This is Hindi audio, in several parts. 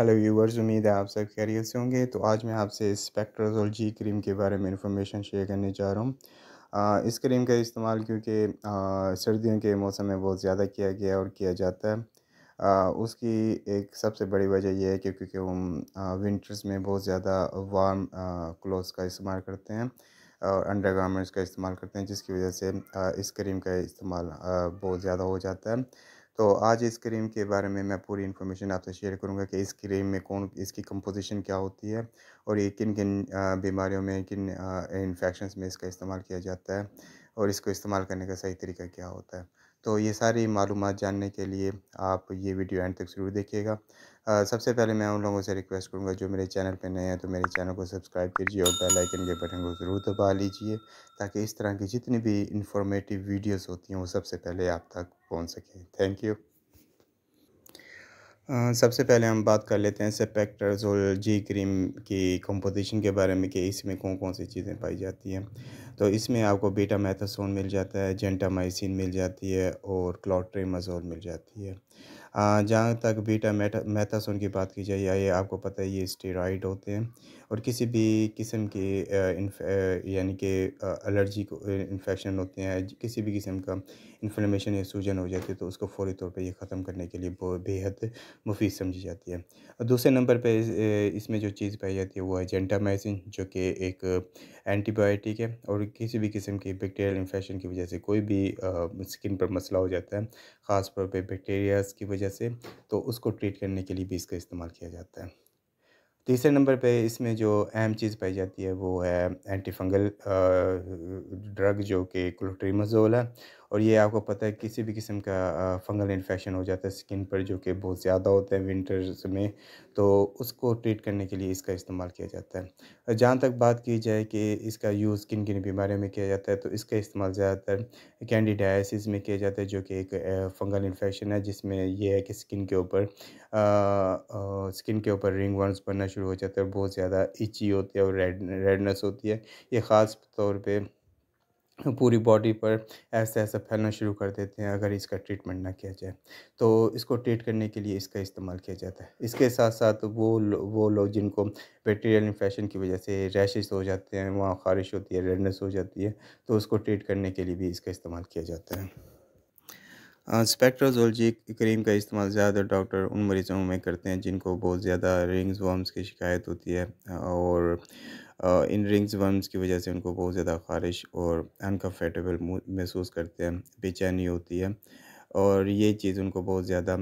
हेलो व्यूवर्स उम्मीद है आप सब खैरियत से होंगे तो आज मैं आपसे स्पेक्ट्राजोल जी क्रीम के बारे में इन्फॉर्मेशन शेयर करने जा रहा हूँ इस क्रीम का इस्तेमाल क्योंकि सर्दियों के मौसम में बहुत ज़्यादा किया गया और किया जाता है आ, उसकी एक सबसे बड़ी वजह यह है कि क्योंकि हम विंटर्स में बहुत ज़्यादा वार्म क्लोथ्स का इस्तेमाल करते हैं और अंडर गारमेंट्स का इस्तेमाल करते हैं जिसकी वजह से इस क्रीम का इस्तेमाल बहुत ज़्यादा हो जाता है तो आज इस क्रीम के बारे में मैं पूरी इन्फॉर्मेशन आपसे शेयर करूंगा कि इस क्रीम में कौन इसकी कंपोजिशन क्या होती है और ये किन किन बीमारियों में किन इन्फेक्शन में इसका इस्तेमाल किया जाता है और इसको इस्तेमाल करने का सही तरीका क्या होता है तो ये सारी मालूम जानने के लिए आप ये वीडियो एंड तक ज़रूर देखिएगा सबसे पहले मैं उन लोगों से रिक्वेस्ट करूँगा जो मेरे चैनल पर नए हैं तो मेरे चैनल को सब्सक्राइब कीजिए और बेल आइकन के बटन को ज़रूर दबा लीजिए ताकि इस तरह की जितनी भी इंफॉर्मेटिव वीडियोस होती हैं वो सबसे पहले आप तक पहुँच सकें थैंक यू सबसे पहले हम बात कर लेते हैं और जी क्रीम की कंपोजिशन के बारे में कि इसमें कौन कौन सी चीज़ें पाई जाती हैं तो इसमें आपको बीटा मैथासोन मिल जाता है जेंटामाइसिन मिल जाती है और क्लॉट्रेमाजोल मिल जाती है जहाँ तक बीटा मैथासोन की बात की जाए या ये आपको पता है ये स्टेराइड होते हैं और किसी भी किस्म के यानी कि एलर्जी को इन्फेक्शन होते हैं किसी भी किस्म का इन्फ्लेमेशन या सूजन हो जाती है तो उसको फौरी तौर पर यह ख़त्म करने के लिए बेहद मुफीद समझी जाती है और दूसरे नंबर पर इसमें जो चीज़ पाई जाती है वो है जेंटामाइसिन जो कि एक एंटीबायोटिक है और किसी भी किस्म के बैक्टीरियल इन्फेक्शन की वजह से कोई भी स्किन पर मसला हो जाता है ख़ास तौर पर बैक्टीरियाज़ की वजह वजह से तो उसको ट्रीट करने के लिए भी इसका इस्तेमाल किया जाता है तीसरे नंबर पे इसमें जो अहम चीज़ पाई जाती है वो है एंटी फंगल ड्रग जो कि क्लोट्रीमाजोल है और ये आपको पता है किसी भी किस्म का फंगल इन्फेक्शन हो जाता है स्किन पर जो कि बहुत ज़्यादा होता है विंटर्स में तो उसको ट्रीट करने के लिए इसका इस्तेमाल किया जाता है जहाँ तक बात की जाए कि इसका यूज़ किन किन बीमारियों में किया जाता है तो इसका इस्तेमाल ज़्यादातर कैंडिडाइसिस में किया जाता है जो कि एक फंगल इन्फेक्शन है जिसमें यह है कि स्किन के ऊपर स्किन के ऊपर रिंग वर्म्स बनना शुरू हो जाता है बहुत ज़्यादा इची होती है और रेड रेडनेस होती है ये ख़ास तौर पर पूरी बॉडी पर ऐसा ऐसा फैलना शुरू कर देते हैं अगर इसका ट्रीटमेंट ना किया जाए तो इसको ट्रीट करने के लिए इसका इस्तेमाल किया जाता है इसके साथ साथ वो लो, वो लोग जिनको बैक्टीरियल इन्फेक्शन की वजह से रैशेस हो जाते हैं वहाँ खारिश होती है रेडनेस हो जाती है तो उसको ट्रीट करने के लिए भी इसका इस्तेमाल किया जाता है स्पेक्ट्रोजोलजी क्रीम का इस्तेमाल ज़्यादा डॉक्टर उन मरीज़ों में करते हैं जिनको बहुत ज़्यादा रिंग्स वर्म्स की शिकायत होती है और इन रिंग्स वर्म्स की वजह से उनको बहुत ज़्यादा ख़ारिश और अनकम्फर्टेबल महसूस करते हैं बेचैनी होती है और ये चीज़ उनको बहुत ज़्यादा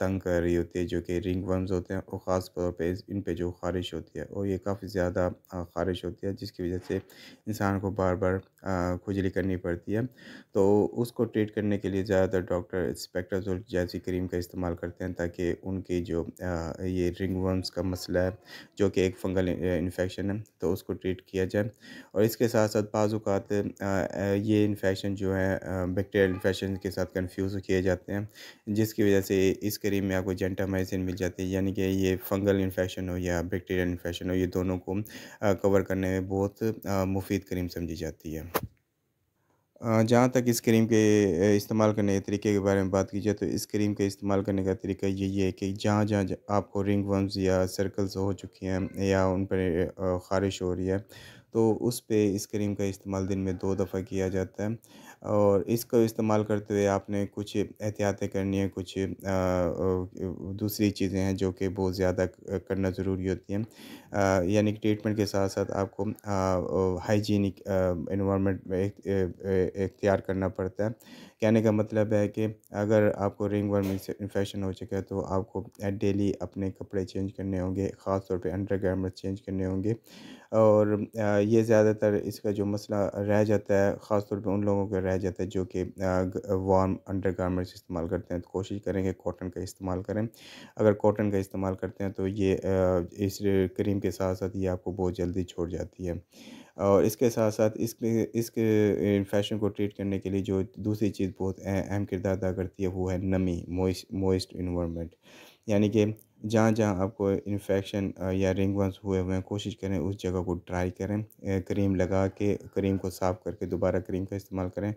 तंग कर रही होती है जो कि रिंग वर्म्स होते हैं और ख़ास तौर पे इन पे जो ख़ारिश होती है और ये काफ़ी ज़्यादा ख़ारिश होती है जिसकी वजह से इंसान को बार बार खुजली करनी पड़ती है तो उसको ट्रीट करने के लिए ज़्यादातर डॉक्टर स्पेक्ट्राजोल जैसी क्रीम का इस्तेमाल करते हैं ताकि उनकी जो ये रिंग वर्म्स का मसला है जो कि एक फंगल इन्फेक्शन है तो उसको ट्रीट किया जाए और इसके साथ साथ बाज़ात ये इन्फेक्शन जो है बैक्टीरियल इन्फेक्शन के साथ कन्फ्यूज़ किए जाते हैं जिसकी वजह से इस करीम में आपको जेंटामाइसिन मिल जाती है यानी कि ये फंगल इन्फेक्शन हो या बैक्टीरियल इन्फेक्शन हो ये दोनों को कवर करने में बहुत मुफीद करीम समझी जाती है जहाँ तक इस क्रीम के इस्तेमाल करने के तरीके के बारे में बात की जाए तो इस क्रीम के इस्तेमाल करने का तरीका यही है कि जहाँ जहाँ आपको रिंग वम्स या सर्कल्स हो चुकी हैं या उन पर ख़ारिश हो रही है तो उस पे इस क्रीम का इस्तेमाल दिन में दो दफ़ा किया जाता है और इसको इस्तेमाल करते हुए आपने कुछ एहतियातें करनी है कुछ दूसरी चीज़ें हैं जो कि बहुत ज़्यादा करना ज़रूरी होती हैं यानी कि ट्रीटमेंट के साथ साथ आपको हाइजीनिक इन्वामेंट में इख्तियार करना पड़ता है कहने का मतलब है कि अगर आपको रिंग वर्म इन्फेक्शन हो चुका है तो आपको डेली अपने कपड़े चेंज करने होंगे ख़ास तौर पर अंडर चेंज करने होंगे और ये ज़्यादातर इसका जो मसला रह जाता है ख़ास तौर पे उन लोगों का रह जाता है जो कि वार्म अंडर गारमेंट्स इस्तेमाल करते हैं तो कोशिश करें कि कॉटन का इस्तेमाल करें अगर कॉटन का इस्तेमाल करते हैं तो ये इस क्रीम के साथ साथ ये आपको बहुत जल्दी छोड़ जाती है और इसके साथ साथ इसके इसके फैशन को ट्रीट करने के लिए जो दूसरी चीज़ बहुत अहम किरदार अदा करती है वो है नमी मोइस्ट मोइस्ट इन्वामेंट यानी कि जहाँ जहाँ आपको इन्फेक्शन या रिंग वंस हुए हुए हैं कोशिश करें उस जगह को ड्राई करें क्रीम लगा के क्रीम को साफ़ करके दोबारा क्रीम का इस्तेमाल करें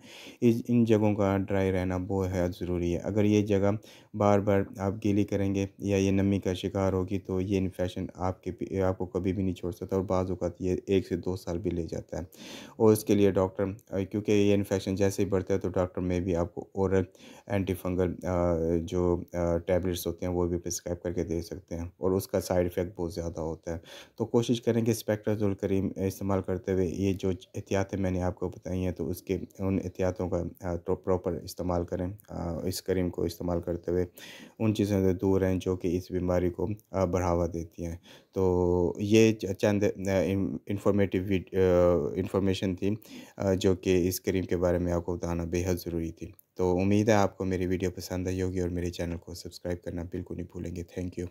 इस इन जगहों का ड्राई रहना बहुत ज़रूरी है अगर ये जगह बार बार आप गीली करेंगे या ये नमी का शिकार होगी तो ये इन्फेक्शन आपके आपको कभी भी नहीं छोड़ सकता और बाज़ अवत ये एक से दो साल भी ले जाता है और इसके लिए डॉक्टर क्योंकि ये इन्फेक्शन जैसे ही बढ़ता है तो डॉक्टर में भी आपको और एंटीफंगल जो टैबलेट्स होते हैं वो भी प्रिस्क्राइब करके दे दे सकते हैं और उसका साइड इफ़ेक्ट बहुत ज़्यादा होता है तो कोशिश करें कि स्पेक्ट्राजुल करीम इस्तेमाल करते हुए ये जो एहतियातें मैंने आपको बताई हैं तो उसके उन एहतियातों का तो प्रॉपर इस्तेमाल करें इस करीम को इस्तेमाल करते हुए उन चीज़ों से दूर रहें जो कि इस बीमारी को बढ़ावा देती हैं तो ये चंद इंफॉर्मेटिव इंफॉर्मेशन थी जो कि इस करीम के बारे में आपको बताना बेहद ज़रूरी थी तो उम्मीद है आपको मेरी वीडियो पसंद आई होगी और मेरे चैनल को सब्सक्राइब करना बिल्कुल नहीं भूलेंगे थैंक यू